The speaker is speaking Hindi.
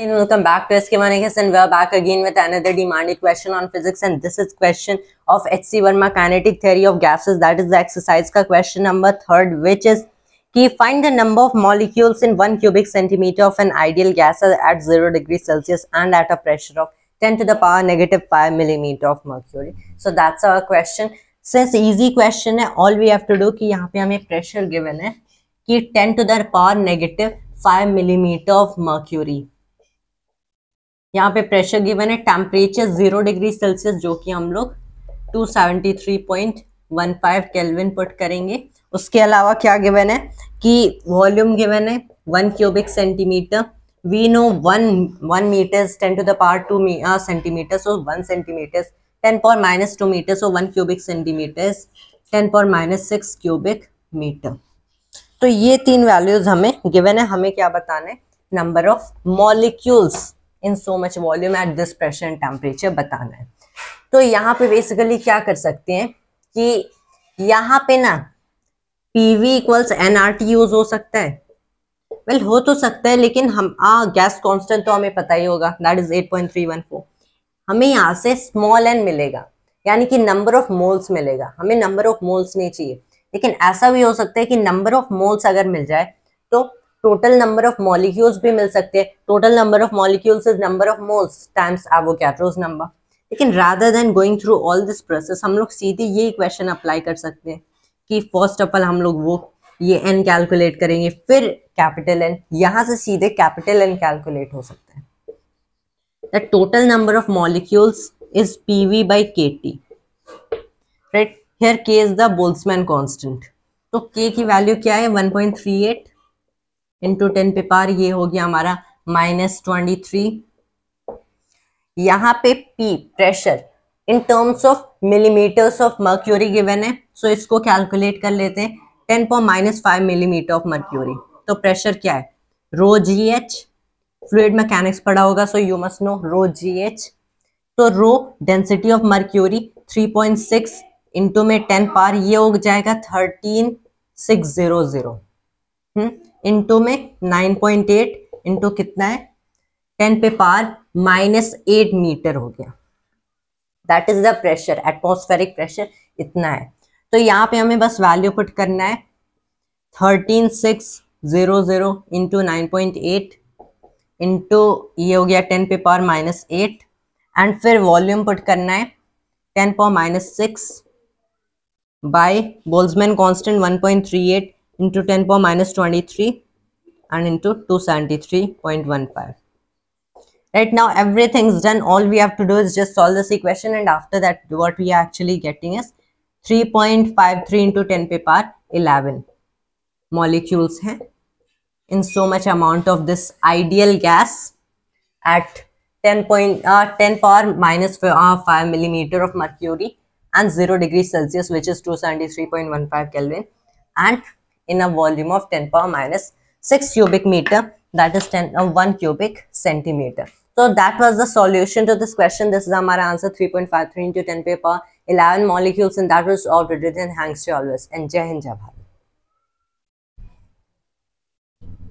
And welcome back to SK Manikas and we're back again with another demanded question on physics and this is question of H.C. Verma kinetic theory of gases that is the exercise ka question number third which is कि find the number of molecules in 1 cubic centimeter of an ideal gas at 0 degree Celsius and at a pressure of 10 to the power negative 5 millimeter of mercury. So that's our question. Since easy question है all we have to do कि यहाँ पे pressure given है कि 10 to the power negative 5 millimeter of mercury. यहाँ पे प्रेशर गिवन है टेम्परेचर जीरो डिग्री सेल्सियस जो कि हम लोग 273.15 केल्विन पुट करेंगे उसके अलावा क्या गिवन है कि वॉल्यूम गिवन है one cubic centimetre we know one one metre ten to the two centimetre so one centimetre ten power minus two metre so one cubic centimetre ten power minus six cubic metre तो ये तीन वैल्यूज हमें गिवन है हमें क्या बताना है number of molecules in so much volume at this pressure and temperature बताना है तो यहाँ पे बेसिकली क्या कर सकते हैं कि यहाँ पे ना पीवी इक्वल्स एनआरटी यूज हो सकता है वेल well, हो तो सकता है लेकिन हम आ गैस कांस्टेंट तो हमें पता ही होगा दैट इज 8.314 हमें यहाँ से स्मॉल एन मिलेगा यानी कि नंबर ऑफ मोल्स मिलेगा हमें नंबर ऑफ मोल्स नहीं चाहिए लेकिन ऐसा भी हो सकता है कि नंबर ऑफ मोल्स अगर मिल जाए तो टोटल नंबर ऑफ मॉलिक्यूल्स भी मिल सकते हैं total number of molecules is number of moles times Avogadro's number लेकिन rather than going through all this process हम लोग सीधे ये क्वेश्चन अप्लाई कर सकते हैं कि फर्स्ट ऑफ ऑल हम लोग वो ये एन कैलकुलेट करेंगे फिर कैपिटल एन यहाँ से सीधे कैपिटल एन कैलकुलेट हो सकते हैं the total number of molecules is P V by K T right here K is the Boltzmann constant तो के की वैल्यू क्या है one point three eight into ten पे पार ये हो गया हमारा माइनस ट्वेंटी थ्री यहाँ पे P pressure in terms of millimetres of mercury given है सो so इसको कैलकुलेट कर लेते हैं ten point minus five millimetre of mercury तो प्रेशर क्या है rho G H fluid mechanics पढ़ा होगा so you must know rho G H तो rho density of mercury three point six into में टेन पार ये हो जाएगा thirteen six zero zero into hmm, में नाइन पॉइंट एट इंटू कितना है टेन पे पार माइनस एट मीटर हो गया that is the pressure atmospheric pressure इतना है तो यहाँ पे हमें बस वैल्यू पुट करना है thirteen six zero zero into nine point eight into ये हो गया टेन पे पावर माइनस एट एंड फिर वॉल्यूम पुट करना है ten power minus six by Boltzmann constant one point three eight into 10 power minus 23 and into 273.15 right now everything's done all we have to do is just solve this equation and after that what we are actually getting is 3.53 into 10 power 11 molecules hai in so much amount of this ideal gas at 10 point uh, 10 power minus 5, uh, 5 millimeter of mercury and 0 degrees celsius which is 273.15 kelvin and in a volume of 10 power minus 6 cubic meter that is 10 uh, 1 cubic centimeter so that was the solution to this question this is our answer 3.53 into 10 paper 11 molecules and that was already in hangs always and jai hind jai bharat